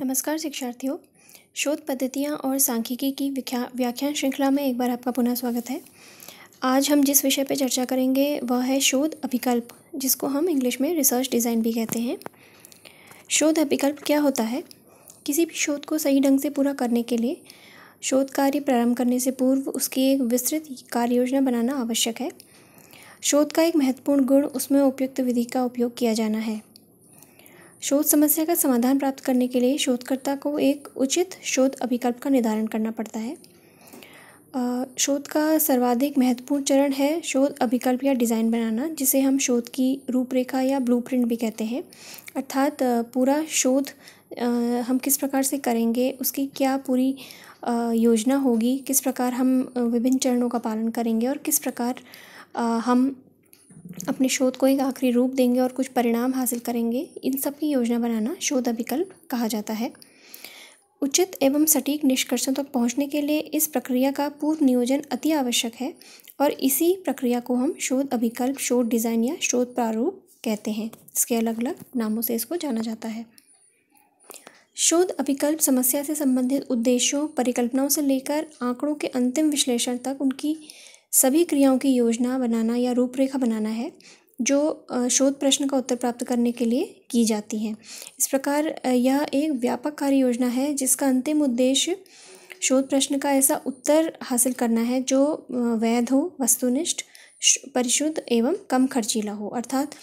नमस्कार शिक्षार्थियों शोध पद्धतियाँ और सांख्यिकी की व्याख्यान श्रृंखला में एक बार आपका पुनः स्वागत है आज हम जिस विषय पर चर्चा करेंगे वह है शोध अभिकल्प जिसको हम इंग्लिश में रिसर्च डिज़ाइन भी कहते हैं शोध अभिकल्प क्या होता है किसी भी शोध को सही ढंग से पूरा करने के लिए शोध कार्य प्रारंभ करने से पूर्व उसकी एक विस्तृत कार्य योजना बनाना आवश्यक है शोध का एक महत्वपूर्ण गुण उसमें उपयुक्त विधि का उपयोग किया जाना है शोध समस्या का समाधान प्राप्त करने के लिए शोधकर्ता को एक उचित शोध अभिकल्प का निर्धारण करना पड़ता है शोध का सर्वाधिक महत्वपूर्ण चरण है शोध अभिकल्प या डिज़ाइन बनाना जिसे हम शोध की रूपरेखा या ब्लूप्रिंट भी कहते हैं अर्थात पूरा शोध हम किस प्रकार से करेंगे उसकी क्या पूरी योजना होगी किस प्रकार हम विभिन्न चरणों का पालन करेंगे और किस प्रकार हम अपने शोध को एक आखिरी रूप देंगे और कुछ परिणाम हासिल करेंगे इन सब की योजना बनाना शोध अभिकल्प कहा जाता है उचित एवं सटीक निष्कर्षों तक पहुंचने के लिए इस प्रक्रिया का पूर्व नियोजन अति आवश्यक है और इसी प्रक्रिया को हम शोध अभिकल्प शोध डिज़ाइन या शोध प्रारूप कहते हैं इसके अलग अलग नामों से इसको जाना जाता है शोध अभिकल्प समस्या से संबंधित उद्देश्यों परिकल्पनाओं से लेकर आंकड़ों के अंतिम विश्लेषण तक उनकी सभी क्रियाओं की योजना बनाना या रूपरेखा बनाना है जो शोध प्रश्न का उत्तर प्राप्त करने के लिए की जाती है इस प्रकार यह एक व्यापक कार्य योजना है जिसका अंतिम उद्देश्य शोध प्रश्न का ऐसा उत्तर हासिल करना है जो वैध हो वस्तुनिष्ठ परिशुद्ध एवं कम खर्चीला हो अर्थात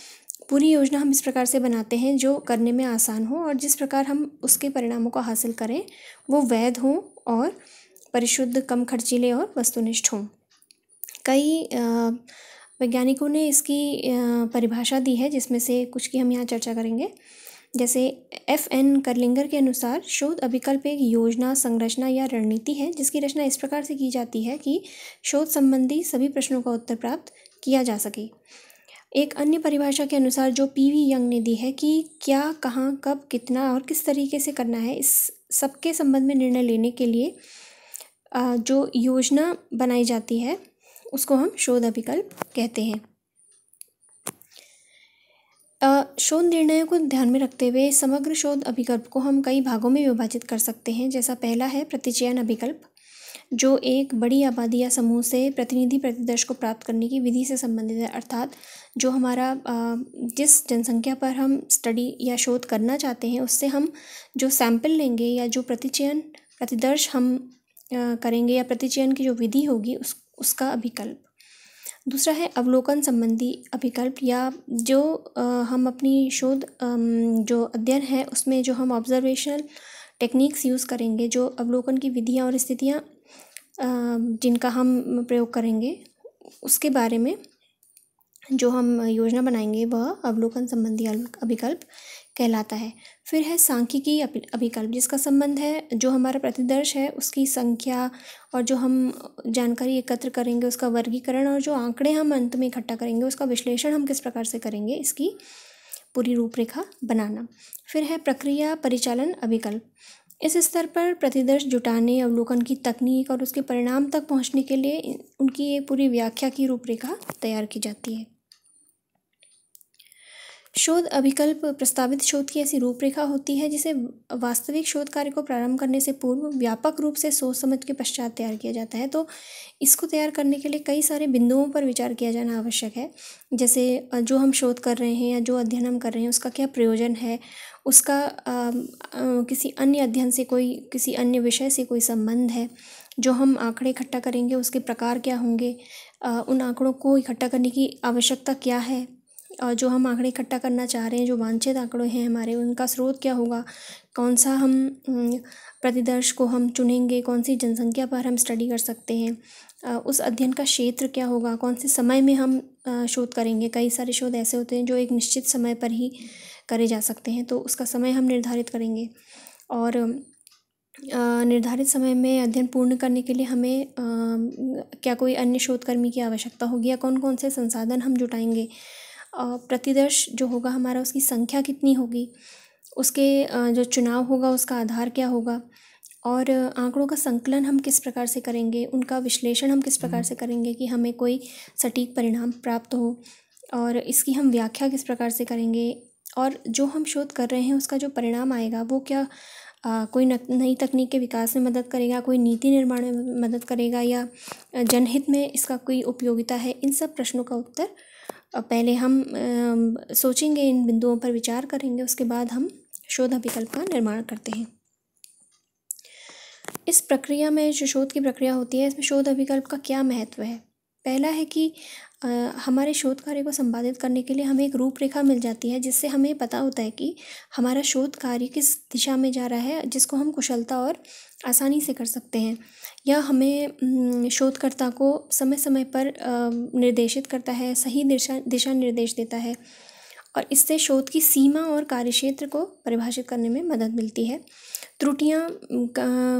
पूरी योजना हम इस प्रकार से बनाते हैं जो करने में आसान हो और जिस प्रकार हम उसके परिणामों को हासिल करें वो वैध हों और परिशुद्ध कम खर्चीले और वस्तुनिष्ठ हों कई वैज्ञानिकों ने इसकी परिभाषा दी है जिसमें से कुछ की हम यहाँ चर्चा करेंगे जैसे एफ एन करलिंगर के अनुसार शोध अभिकल्प एक योजना संरचना या रणनीति है जिसकी रचना इस प्रकार से की जाती है कि शोध संबंधी सभी प्रश्नों का उत्तर प्राप्त किया जा सके एक अन्य परिभाषा के अनुसार जो पी वी यंग ने दी है कि क्या कहाँ कब कितना और किस तरीके से करना है इस सबके संबंध में निर्णय लेने के लिए जो योजना बनाई जाती है उसको हम शोध अभिकल्प कहते हैं शोध निर्णयों को ध्यान में रखते हुए समग्र शोध अभिकल्प को हम कई भागों में विभाजित कर सकते हैं जैसा पहला है प्रतिचयन अभिकल्प जो एक बड़ी आबादी या समूह से प्रतिनिधि प्रतिदर्श को प्राप्त करने की विधि से संबंधित है अर्थात जो हमारा जिस जनसंख्या पर हम स्टडी या शोध करना चाहते हैं उससे हम जो सैंपल लेंगे या जो प्रतिचयन प्रतिदर्श हम करेंगे या प्रतिचयन की जो विधि होगी उस उसका अभिकल्प दूसरा है अवलोकन संबंधी अभिकल्प या जो आ, हम अपनी शोध आ, जो अध्ययन है उसमें जो हम ऑब्जर्वेशनल टेक्निक्स यूज़ करेंगे जो अवलोकन की विधियाँ और स्थितियाँ जिनका हम प्रयोग करेंगे उसके बारे में जो हम योजना बनाएंगे वह अवलोकन संबंधी अभिकल्प कहलाता है फिर है सांख्यिकी अभिकल्प जिसका संबंध है जो हमारा प्रतिदर्श है उसकी संख्या और जो हम जानकारी एकत्र करेंगे उसका वर्गीकरण और जो आंकड़े हम अंत में इकट्ठा करेंगे उसका विश्लेषण हम किस प्रकार से करेंगे इसकी पूरी रूपरेखा बनाना फिर है प्रक्रिया परिचालन अभिकल्प इस स्तर पर प्रतिदर्श जुटाने अवलोकन की तकनीक और उसके परिणाम तक पहुंचने के लिए उनकी एक पूरी व्याख्या की रूपरेखा तैयार की जाती है शोध अभिकल्प प्रस्तावित शोध की ऐसी रूपरेखा होती है जिसे वास्तविक शोध कार्य को प्रारंभ करने से पूर्व व्यापक रूप से सोच समझ के पश्चात तैयार किया जाता है तो इसको तैयार करने के लिए कई सारे बिंदुओं पर विचार किया जाना आवश्यक है जैसे जो हम शोध कर रहे हैं या जो अध्ययन हम कर रहे हैं उसका क्या प्रयोजन है उसका आ, आ, किसी अन्य अध्ययन से कोई किसी अन्य विषय से कोई संबंध है जो हम आंकड़े इकट्ठा करेंगे उसके प्रकार क्या होंगे आ, उन आंकड़ों को इकट्ठा करने की आवश्यकता क्या है और जो हम आंकड़े इकट्ठा करना चाह रहे हैं जो वांछित आंकड़े हैं हमारे उनका स्रोत क्या होगा कौन सा हम प्रतिदर्श को हम चुनेंगे कौन सी जनसंख्या पर हम स्टडी कर सकते हैं उस अध्ययन का क्षेत्र क्या होगा कौन से समय में हम शोध करेंगे कई सारे शोध ऐसे होते हैं जो एक निश्चित समय पर ही करे जा सकते हैं तो उसका समय हम निर्धारित करेंगे और निर्धारित समय में अध्ययन पूर्ण करने के लिए हमें क्या कोई अन्य शोधकर्मी की आवश्यकता होगी या कौन कौन से संसाधन हम जुटाएंगे प्रतिदर्श जो होगा हमारा उसकी संख्या कितनी होगी उसके जो चुनाव होगा उसका आधार क्या होगा और आंकड़ों का संकलन हम किस प्रकार से करेंगे उनका विश्लेषण हम किस प्रकार से करेंगे कि हमें कोई सटीक परिणाम प्राप्त हो और इसकी हम व्याख्या किस प्रकार से करेंगे और जो हम शोध कर रहे हैं उसका जो परिणाम आएगा वो क्या आ, कोई नई तकनीक के विकास में मदद करेगा कोई नीति निर्माण में मदद करेगा या जनहित में इसका कोई उपयोगिता है इन सब प्रश्नों का उत्तर पहले हम सोचेंगे इन बिंदुओं पर विचार करेंगे उसके बाद हम शोध विकल्प का निर्माण करते हैं इस प्रक्रिया में जो शोध की प्रक्रिया होती है इसमें शोध अभिकल्प का क्या महत्व है पहला है कि हमारे शोध कार्य को संपादित करने के लिए हमें एक रूपरेखा मिल जाती है जिससे हमें पता होता है कि हमारा शोध कार्य किस दिशा में जा रहा है जिसको हम कुशलता और आसानी से कर सकते हैं यह हमें शोधकर्ता को समय समय पर निर्देशित करता है सही दिशा दिशा निर्देश देता है और इससे शोध की सीमा और कार्यक्षेत्र को परिभाषित करने में मदद मिलती है त्रुटियां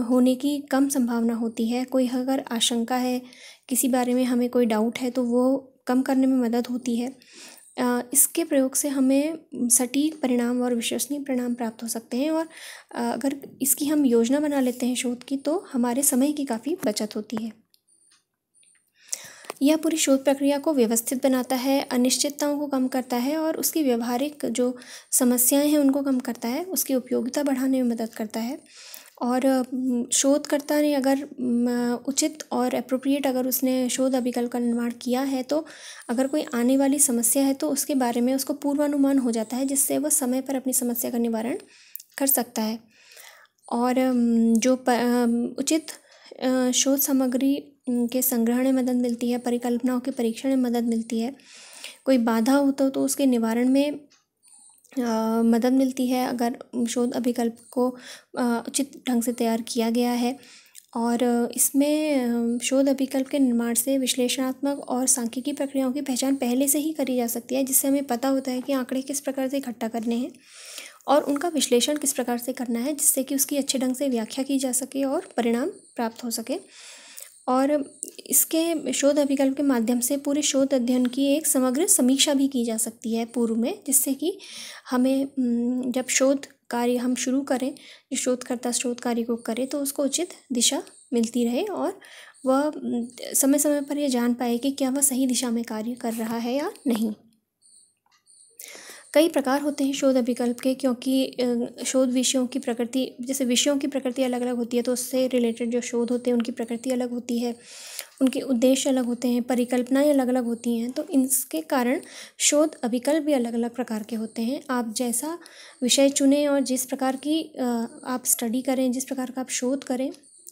होने की कम संभावना होती है कोई अगर आशंका है किसी बारे में हमें कोई डाउट है तो वो कम करने में मदद होती है इसके प्रयोग से हमें सटीक परिणाम और विश्वसनीय परिणाम प्राप्त हो सकते हैं और अगर इसकी हम योजना बना लेते हैं शोध की तो हमारे समय की काफ़ी बचत होती है यह पूरी शोध प्रक्रिया को व्यवस्थित बनाता है अनिश्चितताओं को कम करता है और उसकी व्यवहारिक जो समस्याएं हैं उनको कम करता है उसकी उपयोगिता बढ़ाने में मदद करता है और शोधकर्ता ने अगर उचित और अप्रोप्रिएट अगर उसने शोध अभिकल का निर्माण किया है तो अगर कोई आने वाली समस्या है तो उसके बारे में उसको पूर्वानुमान हो जाता है जिससे वह समय पर अपनी समस्या का निवारण कर सकता है और जो प, उचित शोध सामग्री के संग्रहण में मदद मिलती है परिकल्पनाओं के परीक्षण में मदद मिलती है कोई बाधा हो तो, तो उसके निवारण में मदद मिलती है अगर शोध अभिकल्प को उचित ढंग से तैयार किया गया है और इसमें शोध अभिकल्प के निर्माण से विश्लेषणात्मक और सांख्यिकी प्रक्रियाओं की पहचान पहले से ही करी जा सकती है जिससे हमें पता होता है कि आंकड़े किस प्रकार से इकट्ठा करने हैं और उनका विश्लेषण किस प्रकार से करना है जिससे कि उसकी अच्छे ढंग से व्याख्या की जा सके और परिणाम प्राप्त हो सके और इसके शोध अभिकल्प के माध्यम से पूरे शोध अध्ययन की एक समग्र समीक्षा भी की जा सकती है पूर्व में जिससे कि हमें जब शोध कार्य हम शुरू करें जो शोधकर्ता शोध कार्य को करे तो उसको उचित दिशा मिलती रहे और वह समय समय पर यह जान पाए कि क्या वह सही दिशा में कार्य कर रहा है या नहीं कई प्रकार होते हैं शोध अभिकल्प के क्योंकि शोध विषयों की प्रकृति जैसे विषयों की प्रकृति अलग अलग होती है तो उससे रिलेटेड जो शोध होते हैं उनकी प्रकृति अलग होती है उनके उद्देश्य अलग होते हैं परिकल्पनाएं अलग अलग होती हैं तो इसके कारण शोध अभिकल्प भी अलग अलग प्रकार के होते हैं आप जैसा विषय चुनें और जिस प्रकार की आप स्टडी करें जिस प्रकार का आप शोध करें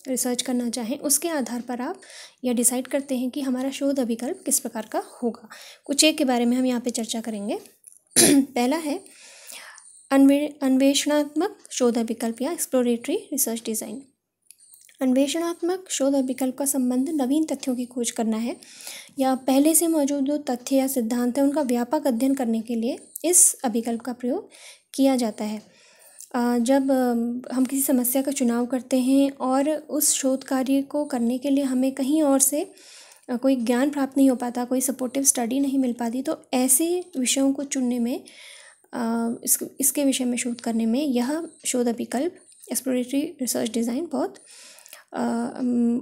रिसर्च करना चाहें उसके आधार पर आप यह डिसाइड करते हैं कि हमारा शोध अभिकल्प किस प्रकार का होगा कुछ एक के बारे में हम यहाँ पे चर्चा करेंगे पहला है अन्वे अन्वेषणात्मक शोध विकल्प या एक्सप्लोरेटरी रिसर्च डिज़ाइन अन्वेषणात्मक शोध विकल्प का संबंध नवीन तथ्यों की खोज करना है या पहले से मौजूद जो तथ्य या सिद्धांत हैं उनका व्यापक अध्ययन करने के लिए इस अभिकल्प का प्रयोग किया जाता है जब हम किसी समस्या का चुनाव करते हैं और उस शोध कार्य को करने के लिए हमें कहीं और से कोई ज्ञान प्राप्त नहीं हो पाता कोई सपोर्टिव स्टडी नहीं मिल पाती तो ऐसे विषयों को चुनने में इस, इसके विषय में शोध करने में यह शोध विकल्प एक्सप्लोरेटरी रिसर्च डिज़ाइन बहुत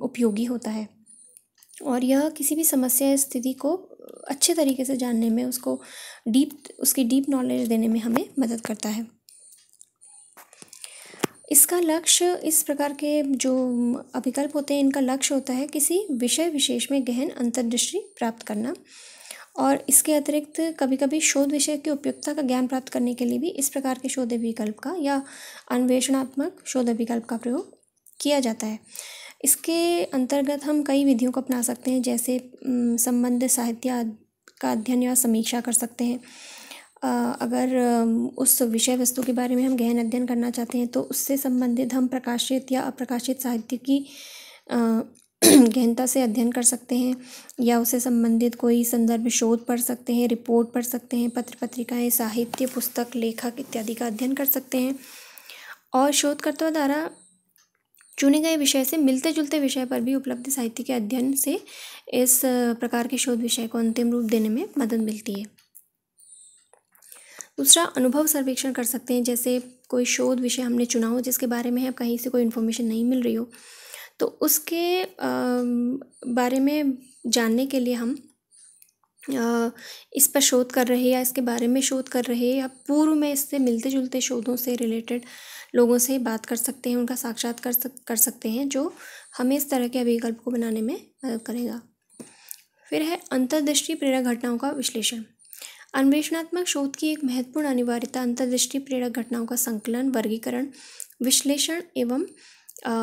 उपयोगी होता है और यह किसी भी समस्या स्थिति को अच्छे तरीके से जानने में उसको डीप उसकी डीप नॉलेज देने में हमें मदद करता है इसका लक्ष्य इस प्रकार के जो अभिकल्प होते हैं इनका लक्ष्य होता है किसी विषय विशेष में गहन अंतर्दृष्टि प्राप्त करना और इसके अतिरिक्त कभी कभी शोध विषय की उपयुक्तता का ज्ञान प्राप्त करने के लिए भी इस प्रकार के शोध विकल्प का या अन्वेषणात्मक शोध विकल्प का प्रयोग किया जाता है इसके अंतर्गत हम कई विधियों को अपना सकते हैं जैसे संबंध साहित्य का अध्ययन या समीक्षा कर सकते हैं अगर उस विषय वस्तु के बारे में हम गहन अध्ययन करना चाहते हैं तो उससे संबंधित हम प्रकाशित या अप्रकाशित साहित्य की गहनता से अध्ययन कर सकते हैं या उससे संबंधित कोई संदर्भ शोध पढ़ सकते हैं रिपोर्ट पढ़ सकते हैं पत्र पत्रिकाएँ साहित्य पुस्तक लेखक इत्यादि का अध्ययन कर सकते हैं और शोधकर्ताओं द्वारा चुने गए विषय से मिलते जुलते विषय पर भी उपलब्ध साहित्य के अध्ययन से इस प्रकार के शोध विषय को अंतिम रूप देने में मदद मिलती है दूसरा अनुभव सर्वेक्षण कर सकते हैं जैसे कोई शोध विषय हमने चुना हो जिसके बारे में कहीं से कोई इन्फॉर्मेशन नहीं मिल रही हो तो उसके बारे में जानने के लिए हम इस पर शोध कर रहे या इसके बारे में शोध कर रहे या पूर्व में इससे मिलते जुलते शोधों से रिलेटेड लोगों से बात कर सकते हैं उनका साक्षात कर सक कर सकते हैं जो हमें इस तरह के अभिकल्प को बनाने में मदद करेगा फिर है अंतर्दृष्टि प्रेरक घटनाओं का विश्लेषण अन्वेषणात्मक शोध की एक महत्वपूर्ण अनिवार्यता अंतर्दृष्टि प्रेरक घटनाओं का संकलन वर्गीकरण विश्लेषण एवं आ,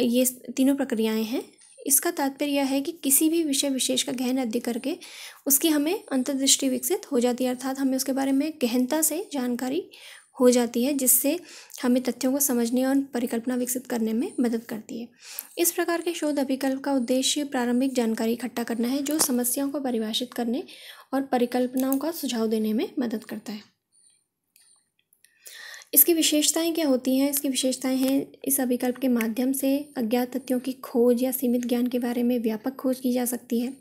ये तीनों प्रक्रियाएं हैं इसका तात्पर्य यह है कि किसी भी विषय विशेष का गहन अध्ययन करके उसकी हमें अंतर्दृष्टि विकसित हो जाती है अर्थात हमें उसके बारे में गहनता से जानकारी हो जाती है जिससे हमें तथ्यों को समझने और परिकल्पना विकसित करने में मदद करती है इस प्रकार के शोध अभिकल्प का उद्देश्य प्रारंभिक जानकारी इकट्ठा करना है जो समस्याओं को परिभाषित करने और परिकल्पनाओं का सुझाव देने में मदद करता है इसकी विशेषताएं क्या होती हैं इसकी विशेषताएं हैं इस अभिकल्प के माध्यम से अज्ञात तथ्यों की खोज या सीमित ज्ञान के बारे में व्यापक खोज की जा सकती है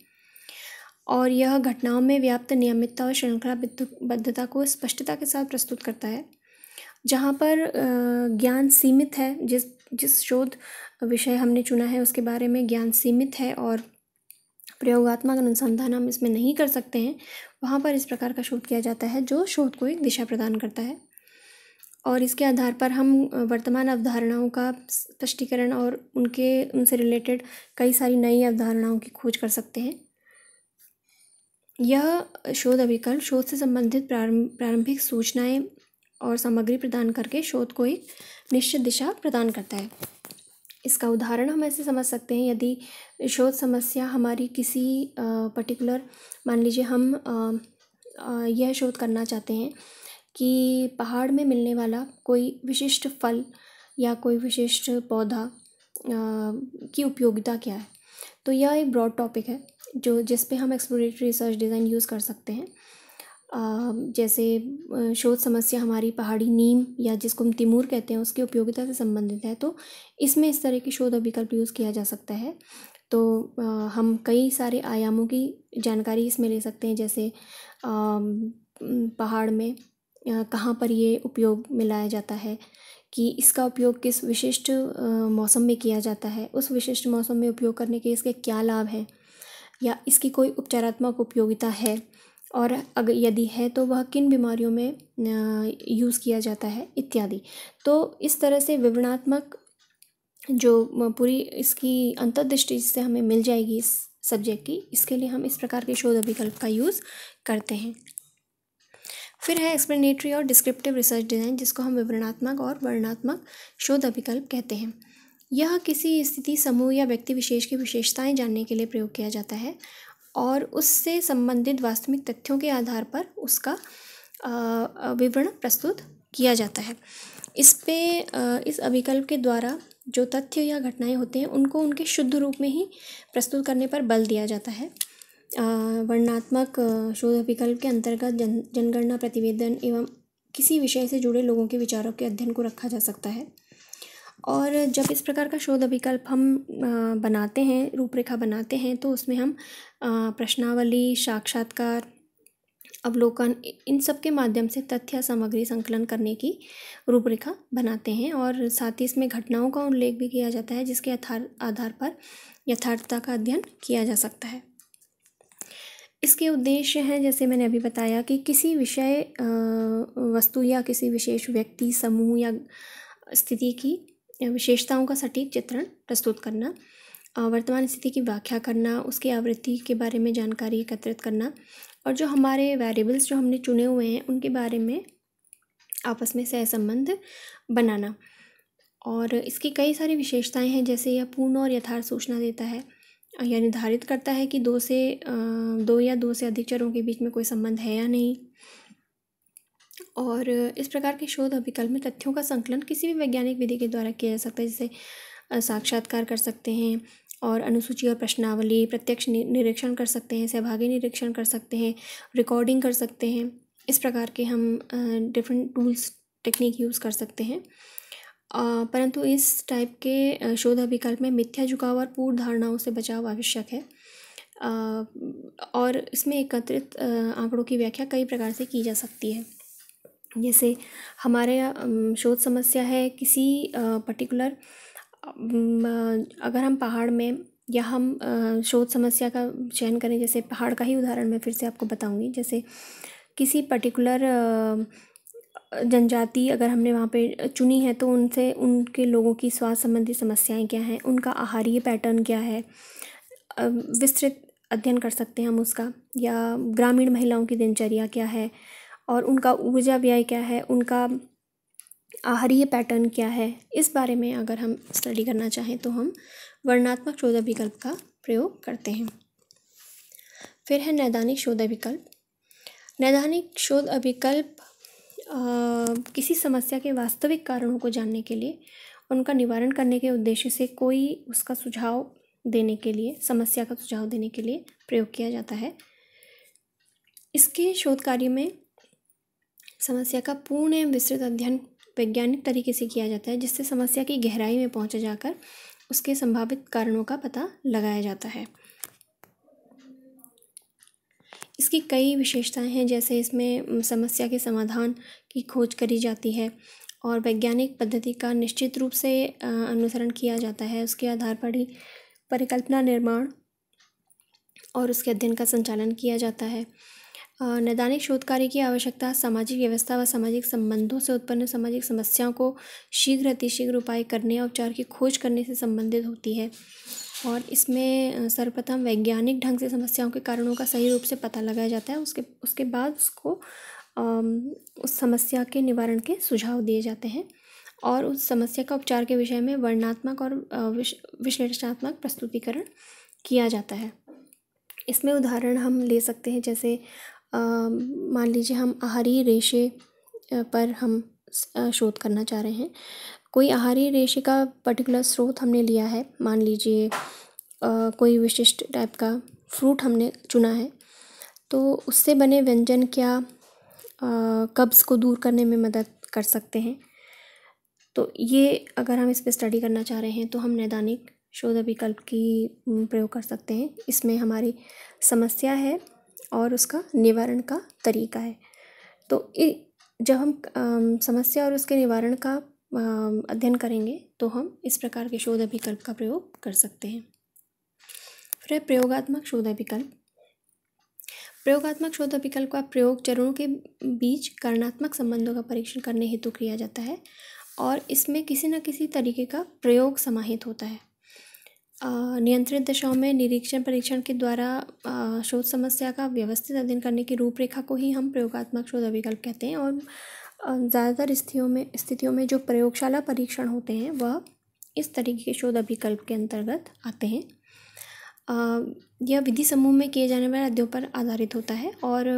और यह घटनाओं में व्याप्त नियमितता और श्रृंखला बद्धता को स्पष्टता के साथ प्रस्तुत करता है जहाँ पर ज्ञान सीमित है जिस जिस शोध विषय हमने चुना है उसके बारे में ज्ञान सीमित है और प्रयोगात्मक अनुसंधान हम इसमें नहीं कर सकते हैं वहाँ पर इस प्रकार का शोध किया जाता है जो शोध को एक दिशा प्रदान करता है और इसके आधार पर हम वर्तमान अवधारणाओं का स्पष्टीकरण और उनके उनसे रिलेटेड कई सारी नई अवधारणाओं की खोज कर सकते हैं यह शोध अभिकल्प शोध से संबंधित प्रारंभिक सूचनाएं और सामग्री प्रदान करके शोध को एक निश्चित दिशा प्रदान करता है इसका उदाहरण हम ऐसे समझ सकते हैं यदि शोध समस्या हमारी किसी पर्टिकुलर मान लीजिए हम यह शोध करना चाहते हैं कि पहाड़ में मिलने वाला कोई विशिष्ट फल या कोई विशिष्ट पौधा की उपयोगिता क्या है तो यह एक ब्रॉड टॉपिक है जो जिस पे हम एक्सप्लोरेटरी रिसर्च डिज़ाइन यूज़ कर सकते हैं जैसे शोध समस्या हमारी पहाड़ी नीम या जिसको हम तिमूर कहते हैं उसकी उपयोगिता से संबंधित है तो इसमें इस तरह के शोध अभिकल्प यूज़ किया जा सकता है तो हम कई सारे आयामों की जानकारी इसमें ले सकते हैं जैसे पहाड़ में कहाँ पर ये उपयोग में लाया जाता है कि इसका उपयोग किस विशिष्ट मौसम में किया जाता है उस विशिष्ट मौसम में उपयोग करने के इसके क्या लाभ हैं या इसकी कोई उपचारात्मक उपयोगिता है और अगर यदि है तो वह किन बीमारियों में यूज़ किया जाता है इत्यादि तो इस तरह से विवरणात्मक जो पूरी इसकी अंतर्दृष्टि से हमें मिल जाएगी इस सब्जेक्ट की इसके लिए हम इस प्रकार के शोध अभिकल्प का यूज़ करते हैं फिर है एक्सप्लेनेटरी और डिस्क्रिप्टिव रिसर्च डिज़ाइन जिसको हम विवरणात्मक और वर्णात्मक शोध अभिकल्प कहते हैं यह किसी स्थिति समूह या व्यक्ति विशेष की विशेषताएं जानने के लिए प्रयोग किया जाता है और उससे संबंधित वास्तविक तथ्यों के आधार पर उसका विवरण प्रस्तुत किया जाता है इस पे इस अभिकल्प के द्वारा जो तथ्य या घटनाएं होते हैं उनको उनके शुद्ध रूप में ही प्रस्तुत करने पर बल दिया जाता है वर्णात्मक शोध अभिकल्प के अंतर्गत जन जनगणना प्रतिवेदन एवं किसी विषय से जुड़े लोगों के विचारों के अध्ययन को रखा जा सकता है और जब इस प्रकार का शोध अभिकल्प हम बनाते हैं रूपरेखा बनाते हैं तो उसमें हम प्रश्नावली साक्षात्कार अवलोकन इन सब के माध्यम से तथ्य सामग्री संकलन करने की रूपरेखा बनाते हैं और साथ ही इसमें घटनाओं का उल्लेख भी किया जाता है जिसके आधार आधार पर यथार्थता का अध्ययन किया जा सकता है इसके उद्देश्य हैं जैसे मैंने अभी बताया कि किसी विषय वस्तु या किसी विशेष व्यक्ति समूह या स्थिति की विशेषताओं का सटीक चित्रण प्रस्तुत करना वर्तमान स्थिति की व्याख्या करना उसकी आवृत्ति के बारे में जानकारी एकत्रित करना और जो हमारे वेरिएबल्स जो हमने चुने हुए हैं उनके बारे में आपस में सहसंबंध बनाना और इसकी कई सारी विशेषताएं हैं जैसे यह पूर्ण और यथार्थ सूचना देता है यह निर्धारित करता है कि दो से दो या दो से अधिक चरों के बीच में कोई संबंध है या नहीं और इस प्रकार के शोध अभिकल में तथ्यों का संकलन किसी भी वैज्ञानिक विधि के द्वारा किया जा सकता है जैसे साक्षात्कार कर सकते हैं और अनुसूची और प्रश्नावली प्रत्यक्ष निरीक्षण कर सकते हैं सहभागी निरीक्षण कर सकते हैं रिकॉर्डिंग कर सकते हैं इस प्रकार के हम डिफरेंट टूल्स टेक्निक यूज़ कर सकते हैं परंतु इस टाइप के शोध अभिकल्प में मिथ्या झुकाव और पूर्व धारणाओं से बचाव आवश्यक है और इसमें एकत्रित आंकड़ों की व्याख्या कई प्रकार से की जा सकती है जैसे हमारे शोध समस्या है किसी पर्टिकुलर अगर हम पहाड़ में या हम शोध समस्या का चयन करें जैसे पहाड़ का ही उदाहरण मैं फिर से आपको बताऊंगी जैसे किसी पर्टिकुलर जनजाति अगर हमने वहाँ पे चुनी है तो उनसे उनके लोगों की स्वास्थ्य संबंधी समस्याएं क्या हैं उनका आहारीय पैटर्न क्या है विस्तृत अध्ययन कर सकते हैं हम उसका या ग्रामीण महिलाओं की दिनचर्या क्या है और उनका ऊर्जा व्यय क्या है उनका आहरीय पैटर्न क्या है इस बारे में अगर हम स्टडी करना चाहें तो हम वर्णात्मक शोध विकल्प का प्रयोग करते हैं फिर है नैदानिक शोध विकल्प नैदानिक शोध अभिकल्प किसी समस्या के वास्तविक कारणों को जानने के लिए उनका निवारण करने के उद्देश्य से कोई उसका सुझाव देने के लिए समस्या का सुझाव देने के लिए प्रयोग किया जाता है इसके शोध कार्य में समस्या का पूर्ण एवं विस्तृत अध्ययन वैज्ञानिक तरीके से किया जाता है जिससे समस्या की गहराई में पहुँचा जाकर उसके संभावित कारणों का पता लगाया जाता है इसकी कई विशेषताएं हैं जैसे इसमें समस्या के समाधान की खोज करी जाती है और वैज्ञानिक पद्धति का निश्चित रूप से अनुसरण किया जाता है उसके आधार पर ही परिकल्पना निर्माण और उसके अध्ययन का संचालन किया जाता है नैदानिक शोध कार्य की आवश्यकता सामाजिक व्यवस्था व सामाजिक संबंधों से उत्पन्न सामाजिक समस्याओं को शीघ्र अतिशीघ्र उपाय करने और उपचार की खोज करने से संबंधित होती है और इसमें सर्वप्रथम वैज्ञानिक ढंग से समस्याओं के कारणों का सही रूप से पता लगाया जाता है उसके उसके बाद उसको उस समस्या के निवारण के सुझाव दिए जाते हैं और उस समस्या का उपचार के विषय में वर्णात्मक और विश्लेषणात्मक प्रस्तुतिकरण किया जाता है इसमें उदाहरण हम ले सकते हैं जैसे मान लीजिए हम आहारी रेशे पर हम शोध करना चाह रहे हैं कोई आहारी रेशे का पर्टिकुलर स्रोत हमने लिया है मान लीजिए कोई विशिष्ट टाइप का फ्रूट हमने चुना है तो उससे बने व्यंजन क्या कब्ज़ को दूर करने में मदद कर सकते हैं तो ये अगर हम इस पर स्टडी करना चाह रहे हैं तो हम नैदानिक शोध विकल्प की प्रयोग कर सकते हैं इसमें हमारी समस्या है और उसका निवारण का तरीका है तो जब हम समस्या और उसके निवारण का अध्ययन करेंगे तो हम इस प्रकार के शोध अभिकल्प का प्रयोग कर सकते हैं फिर है प्रयोगात्मक शोध अभिकल्प प्रयोगात्मक शोध अभिकल्प का प्रयोग चरणों के बीच करणात्मक संबंधों का परीक्षण करने हेतु किया जाता है और इसमें किसी न किसी तरीके का प्रयोग समाहित होता है नियंत्रित दशाओं में निरीक्षण परीक्षण के द्वारा शोध समस्या का व्यवस्थित अध्ययन करने की रूपरेखा को ही हम प्रयोगात्मक शोध अभिकल्प कहते हैं और ज़्यादातर स्थितियों में स्थितियों में जो प्रयोगशाला परीक्षण होते हैं वह इस तरीके के शोध अभिकल्प के अंतर्गत आते हैं यह विधि समूह में किए जाने वाले अध्ययों पर आधारित होता है और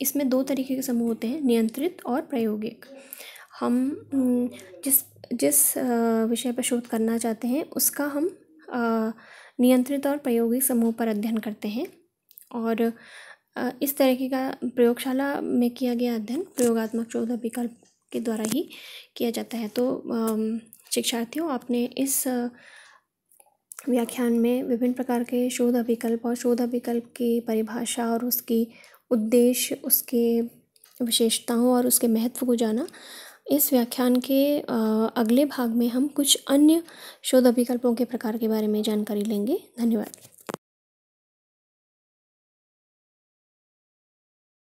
इसमें दो तरीके के समूह होते हैं नियंत्रित और प्रायोगिक हम जिस जिस विषय पर शोध करना चाहते हैं उसका हम नियंत्रित और प्रायोगिक समूह पर अध्ययन करते हैं और इस तरीके का प्रयोगशाला में किया गया अध्ययन प्रयोगात्मक शोध विकल्प के द्वारा ही किया जाता है तो शिक्षार्थियों आपने इस व्याख्यान में विभिन्न प्रकार के शोध अभिकल्प और शोध अभिकल्प की परिभाषा और उसकी उद्देश्य उसके विशेषताओं और उसके महत्व को जाना इस व्याख्यान के अगले भाग में हम कुछ अन्य शोध अभिकल्पों के प्रकार के बारे में जानकारी लेंगे धन्यवाद